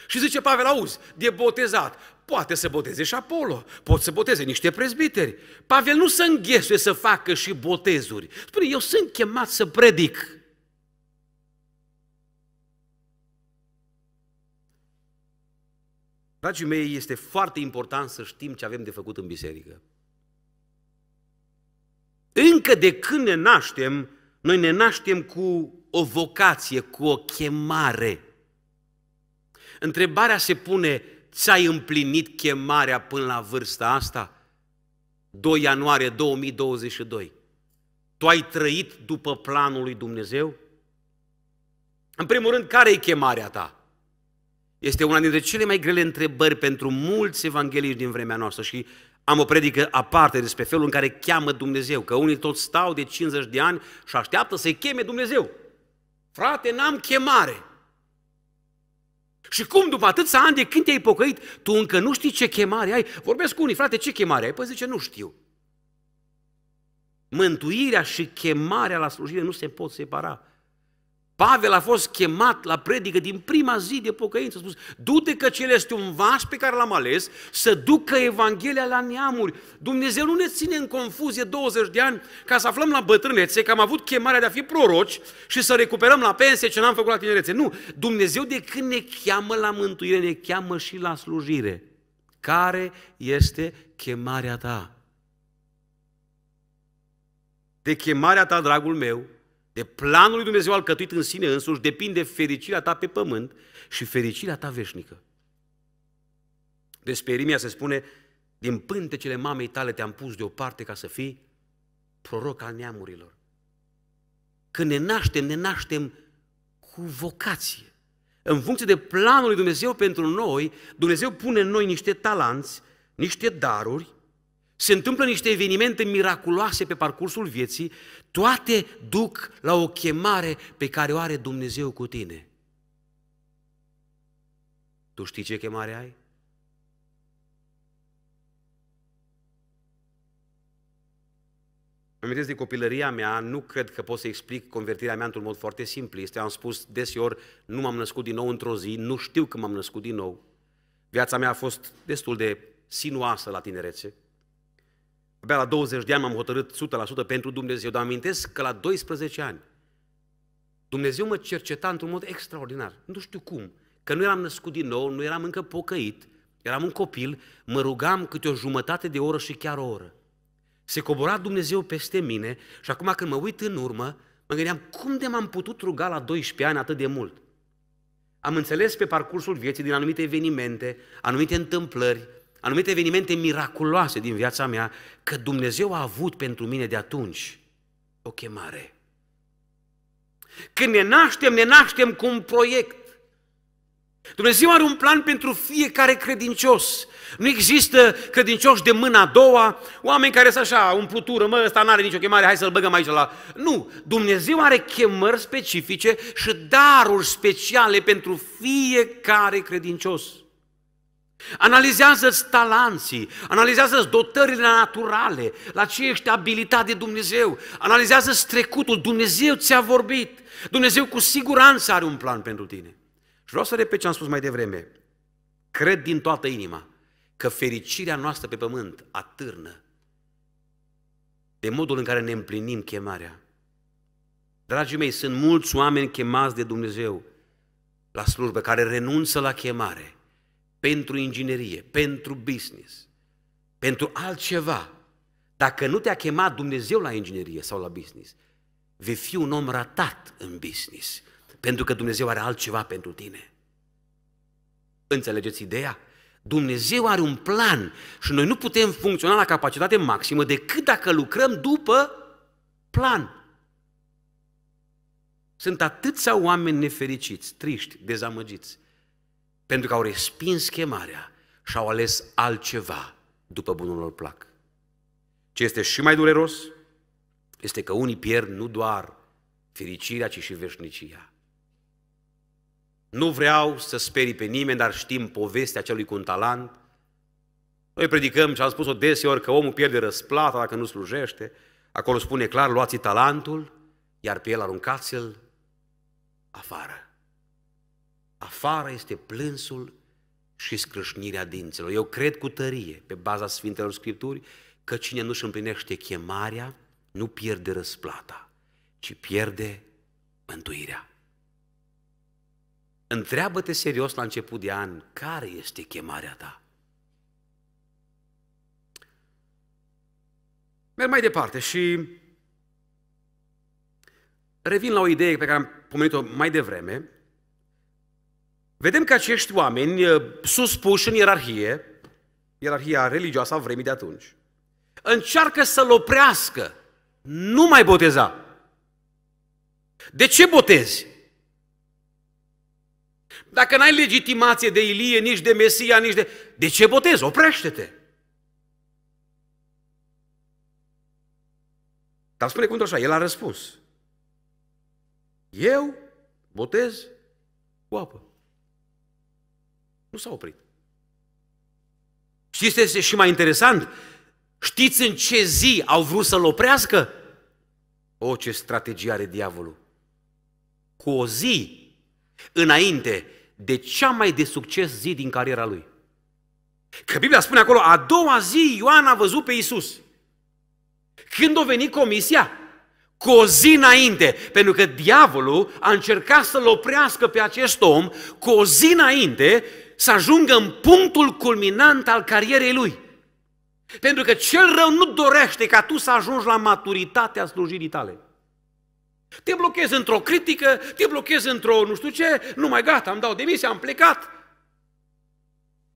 Și zice Pavel, auzi, de botezat, poate să boteze și Apollo, pot să boteze niște prezbiteri. Pavel nu se înghesuie să facă și botezuri. Spune, eu sunt chemat să predic. Dragii mei, este foarte important să știm ce avem de făcut în biserică. Încă de când ne naștem, noi ne naștem cu o vocație, cu o chemare. Întrebarea se pune, ți-ai împlinit chemarea până la vârsta asta? 2 ianuarie 2022. Tu ai trăit după planul lui Dumnezeu? În primul rând, care e chemarea ta? Este una dintre cele mai grele întrebări pentru mulți evangheliști din vremea noastră și am o predică aparte despre felul în care cheamă Dumnezeu, că unii tot stau de 50 de ani și așteaptă să-i cheme Dumnezeu. Frate, n-am chemare. Și cum după atâția ani de când te-ai pocăit, tu încă nu știi ce chemare ai? Vorbesc cu unii, frate, ce chemare ai? Păi zice, nu știu. Mântuirea și chemarea la slujire nu se pot separa. Pavel a fost chemat la predică din prima zi de pocăință, a spus, du-te că cel este un vas pe care l-am ales să ducă Evanghelia la neamuri. Dumnezeu nu ne ține în confuzie 20 de ani ca să aflăm la bătrânețe că am avut chemarea de a fi proroci și să recuperăm la pensie ce n-am făcut la tinerețe. Nu, Dumnezeu de când ne cheamă la mântuire, ne cheamă și la slujire. Care este chemarea ta? De chemarea ta, dragul meu, de planul lui Dumnezeu alcătuit în sine însuși, depinde fericirea ta pe pământ și fericirea ta veșnică. Despre Irimia se spune, din pântecele mamei tale te-am pus deoparte ca să fii proroc al neamurilor. Când ne naștem, ne naștem cu vocație. În funcție de planul lui Dumnezeu pentru noi, Dumnezeu pune în noi niște talanți, niște daruri se întâmplă niște evenimente miraculoase pe parcursul vieții, toate duc la o chemare pe care o are Dumnezeu cu tine. Tu știi ce chemare ai? Îmi amintesc de copilăria mea, nu cred că pot să explic convertirea mea într-un mod foarte simplu. Este, am spus deseori, nu m-am născut din nou într-o zi, nu știu că m-am născut din nou. Viața mea a fost destul de sinuasă la tinerețe. Abia la 20 de ani m-am hotărât 100% pentru Dumnezeu, dar amintesc că la 12 ani Dumnezeu mă cerceta într-un mod extraordinar. Nu știu cum, că nu eram născut din nou, nu eram încă pocăit, eram un copil, mă rugam câte o jumătate de oră și chiar o oră. Se cobora Dumnezeu peste mine și acum când mă uit în urmă, mă gândeam cum de m-am putut ruga la 12 ani atât de mult. Am înțeles pe parcursul vieții din anumite evenimente, anumite întâmplări, anumite evenimente miraculoase din viața mea, că Dumnezeu a avut pentru mine de atunci o chemare. Când ne naștem, ne naștem cu un proiect. Dumnezeu are un plan pentru fiecare credincios. Nu există credincioși de mâna a doua, oameni care sunt așa, umplutură, mă, ăsta n-are nicio chemare, hai să-l băgăm aici la... Nu, Dumnezeu are chemări specifice și daruri speciale pentru fiecare credincios. Analizează-ți talanții, analizează-ți dotările naturale, la ce ești abilitat de Dumnezeu, analizează-ți trecutul, Dumnezeu ți-a vorbit, Dumnezeu cu siguranță are un plan pentru tine. Și vreau să repet ce am spus mai devreme, cred din toată inima că fericirea noastră pe pământ atârnă de modul în care ne împlinim chemarea. Dragii mei, sunt mulți oameni chemați de Dumnezeu la slujbă, care renunță la chemare – pentru inginerie, pentru business, pentru altceva, dacă nu te-a chemat Dumnezeu la inginerie sau la business, vei fi un om ratat în business, pentru că Dumnezeu are altceva pentru tine. Înțelegeți ideea? Dumnezeu are un plan și noi nu putem funcționa la capacitate maximă decât dacă lucrăm după plan. Sunt atâția oameni nefericiți, triști, dezamăgiți, pentru că au respins chemarea și au ales altceva după bunul lor plac. Ce este și mai dureros este că unii pierd nu doar fericirea, ci și veșnicia. Nu vreau să sperii pe nimeni, dar știm povestea celui cu un talent. Noi predicăm și am spus-o deseori că omul pierde răsplata dacă nu slujește. Acolo spune clar, luați talentul, iar pe el aruncați-l afară. Afară este plânsul și scrâșnirea dinților. Eu cred cu tărie, pe baza Sfintelor Scripturi, că cine nu își împlinește chemarea, nu pierde răsplata, ci pierde mântuirea. Întreabă-te serios la început de an, care este chemarea ta? Merg mai departe și revin la o idee pe care am pomenit-o mai devreme, Vedem că acești oameni, uh, suspuși în ierarhie, ierarhia religioasă a vremii de atunci, încearcă să-l oprească, nu mai boteza. De ce botezi? Dacă n-ai legitimație de Ilie, nici de Mesia, nici de... De ce botezi? Oprește-te! Dar spune cuvântul așa, el a răspuns. Eu botez cu apă. Nu s-a oprit. Și este și mai interesant, știți în ce zi au vrut să-l oprească? O, ce strategie are diavolul! Cu o zi înainte de cea mai de succes zi din cariera lui. Că Biblia spune acolo, a doua zi Ioan a văzut pe Isus. Când a venit comisia? Cu o zi înainte, pentru că diavolul a încercat să-l oprească pe acest om cu o zi înainte să ajungă în punctul culminant al carierei lui. Pentru că cel rău nu dorește ca tu să ajungi la maturitatea slujirii tale. Te blochezi într-o critică, te blochezi într-o nu știu ce, nu mai gata, am dau demisia, am plecat.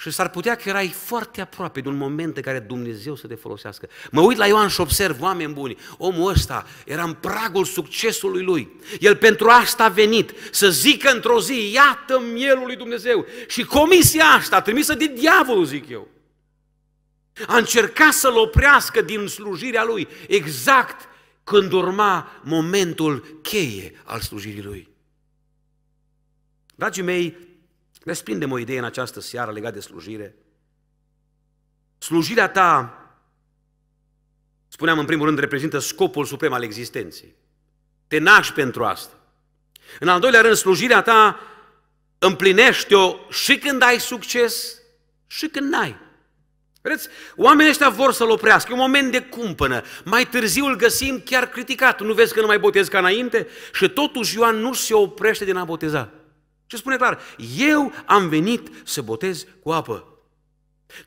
Și s-ar putea că erai foarte aproape de un moment în care Dumnezeu să te folosească. Mă uit la Ioan și observ oameni buni. Omul ăsta era în pragul succesului lui. El pentru asta a venit să zică într-o zi, iată mielul lui Dumnezeu. Și comisia asta, trimisă de diavol zic eu, a încercat să-l oprească din slujirea lui, exact când urma momentul cheie al slujirii lui. Dragii mei, Respindem o idee în această seară legată de slujire. Slujirea ta, spuneam în primul rând, reprezintă scopul suprem al existenței. Te naști pentru asta. În al doilea rând, slujirea ta împlinește-o și când ai succes și când n-ai. Vedeți, oamenii ăștia vor să-l oprească, e un moment de cumpănă. Mai târziu îl găsim chiar criticat. Nu vezi că nu mai botez ca înainte? Și totuși Ioan nu se oprește din a boteza. Și spune clar, eu am venit să botez cu apă.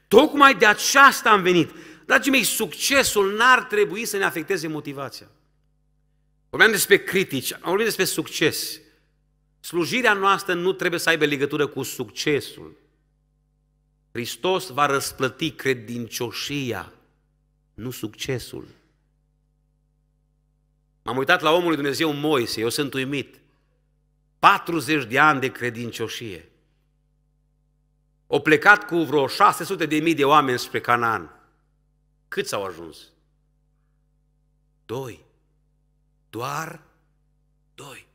Tocmai de aceasta am venit. Dragii mei, succesul n-ar trebui să ne afecteze motivația. Vorbeam despre critici, am vorbit despre succes. Slujirea noastră nu trebuie să aibă legătură cu succesul. Hristos va răsplăti credincioșia, nu succesul. M-am uitat la omul lui Dumnezeu Moise, eu sunt uimit. 40 de ani de credincioșie. O plecat cu vreo 600 de mii de oameni spre Canaan. Cât s au ajuns? Doi. Doar doi.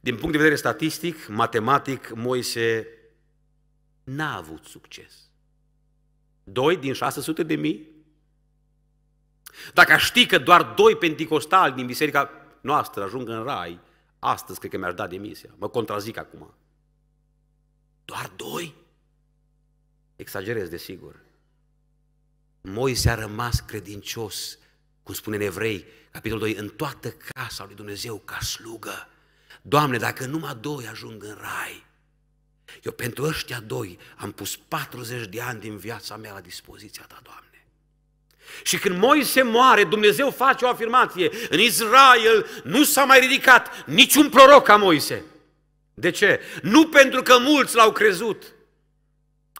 Din punct de vedere statistic, matematic, Moise n-a avut succes. Doi din 600 de mii? Dacă știi că doar doi penticostali din biserica noastră ajung în rai, Astăzi cred că mi-aș da demisia. Mă contrazic acum. Doar doi? Exagerez, desigur. Moise a rămas credincios, cum spune în Evrei, capitolul 2, în toată casa lui Dumnezeu ca slugă. Doamne, dacă numai doi ajung în rai, eu pentru ăștia doi am pus 40 de ani din viața mea la dispoziția ta, Doamne. Și când Moise moare, Dumnezeu face o afirmație. În Israel nu s-a mai ridicat niciun proroc ca Moise. De ce? Nu pentru că mulți l-au crezut.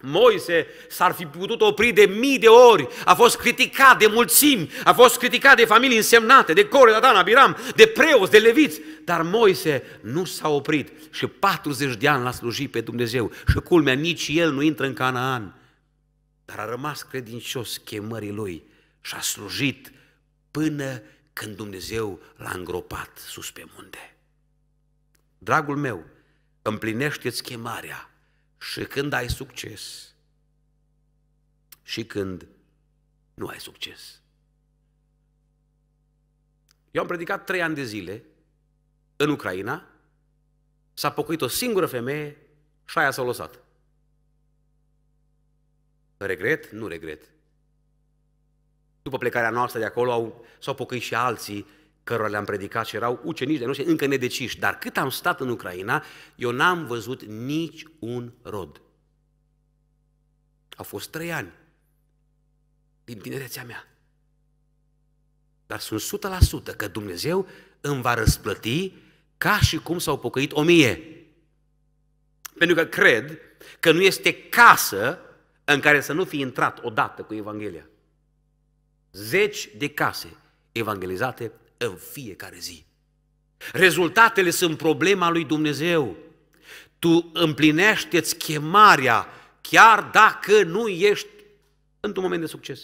Moise s-ar fi putut opri de mii de ori, a fost criticat de mulțimi, a fost criticat de familii însemnate, de Core, Datan, Abiram, de preoți, de leviți, dar Moise nu s-a oprit și 40 de ani l-a slujit pe Dumnezeu și culmea, nici el nu intră în Canaan, dar a rămas credincios chemării lui și a slujit până când Dumnezeu l-a îngropat sus pe munte. Dragul meu, împlinește-ți chemarea și când ai succes și când nu ai succes. Eu am predicat trei ani de zile în Ucraina, s-a pocăit o singură femeie și aia s-a lăsat. Regret? Nu regret. După plecarea noastră de acolo au, s-au pocăit și alții cărora le-am predicat și erau ucenici de noi, încă nedeciși. Dar cât am stat în Ucraina, eu n-am văzut nici un rod. Au fost trei ani din tinerețea mea. Dar sunt 100% că Dumnezeu îmi va răsplăti ca și cum s-au pocăit o mie. Pentru că cred că nu este casă în care să nu fi intrat odată cu Evanghelia. Zeci de case evangelizate în fiecare zi. Rezultatele sunt problema lui Dumnezeu. Tu împlinește-ți chemarea chiar dacă nu ești într-un moment de succes.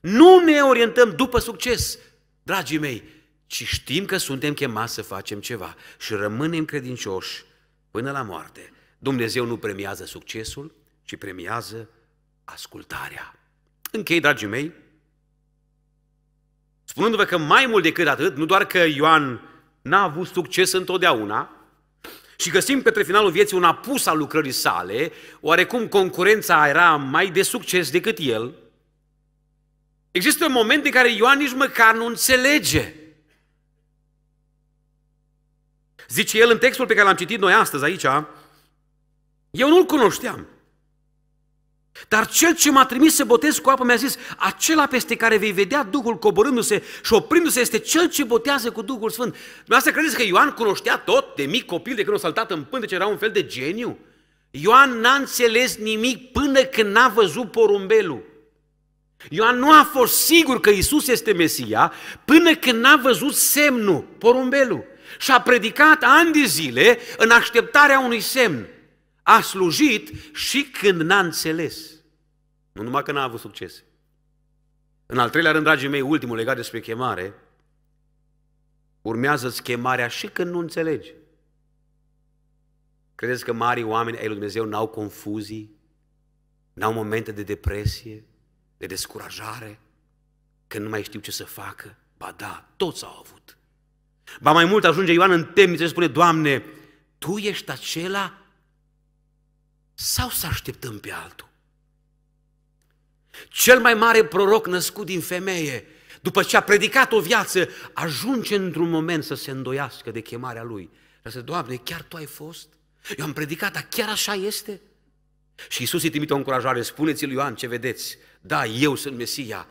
Nu ne orientăm după succes, dragii mei, ci știm că suntem chemați să facem ceva și rămânem credincioși până la moarte. Dumnezeu nu premiază succesul, ci premiază ascultarea. Închei, dragii mei, Spunându-vă că mai mult decât atât, nu doar că Ioan n-a avut succes întotdeauna, și găsim către finalul vieții un apus al lucrării sale, oarecum concurența era mai de succes decât el, există un moment în care Ioan nici măcar nu înțelege. Zice el în textul pe care l-am citit noi astăzi aici, eu nu-l cunoșteam. Dar cel ce m-a trimis să botez cu apă mi-a zis, acela peste care vei vedea Duhul coborându-se și oprindu-se este cel ce botează cu Duhul Sfânt. Dumneavoastră credeți că Ioan cunoștea tot de mic copil de când o saltat în pânt, deci era un fel de geniu? Ioan n-a înțeles nimic până când n-a văzut porumbelul. Ioan nu a fost sigur că Isus este Mesia până când n-a văzut semnul, porumbelul. Și a predicat ani de zile în așteptarea unui semn. A slujit și când n-a înțeles. Nu numai că n-a avut succes. În al treilea rând, dragii mei, ultimul legat despre chemare, urmează-ți chemarea și când nu înțelegi. Credeți că mari oameni ai lui Dumnezeu n-au confuzii, n-au momente de depresie, de descurajare, când nu mai știu ce să facă? Ba da, toți au avut. Ba mai mult ajunge Ioan în temniță și spune, Doamne, Tu ești acela sau să așteptăm pe altul? Cel mai mare proroc născut din femeie, după ce a predicat o viață, ajunge într-un moment să se îndoiască de chemarea lui. Să Doamne, chiar Tu ai fost? Eu am predicat, dar chiar așa este? Și Iisus îi trimite o încurajare, spuneți-l Ioan ce vedeți, da, eu sunt Mesia,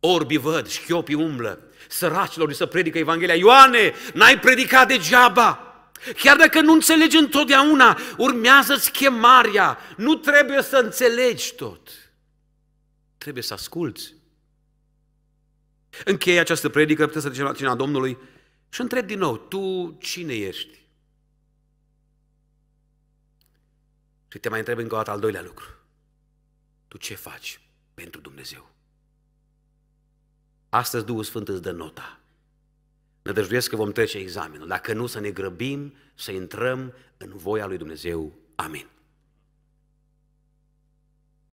orbi văd, șchiopii umblă, săracilor să predică Evanghelia, Ioane, n-ai predicat degeaba! Chiar dacă nu înțelegi întotdeauna, urmează-ți chemarea. Nu trebuie să înțelegi tot. Trebuie să asculți. Încheie această predică, puteți să trecem la cina Domnului și întreb din nou, tu cine ești? Și te mai întreb încă o dată al doilea lucru. Tu ce faci pentru Dumnezeu? Astăzi Duhul Sfânt îți dă nota. Nădăjduiesc că vom trece examenul. Dacă nu, să ne grăbim să intrăm în voia lui Dumnezeu. Amin.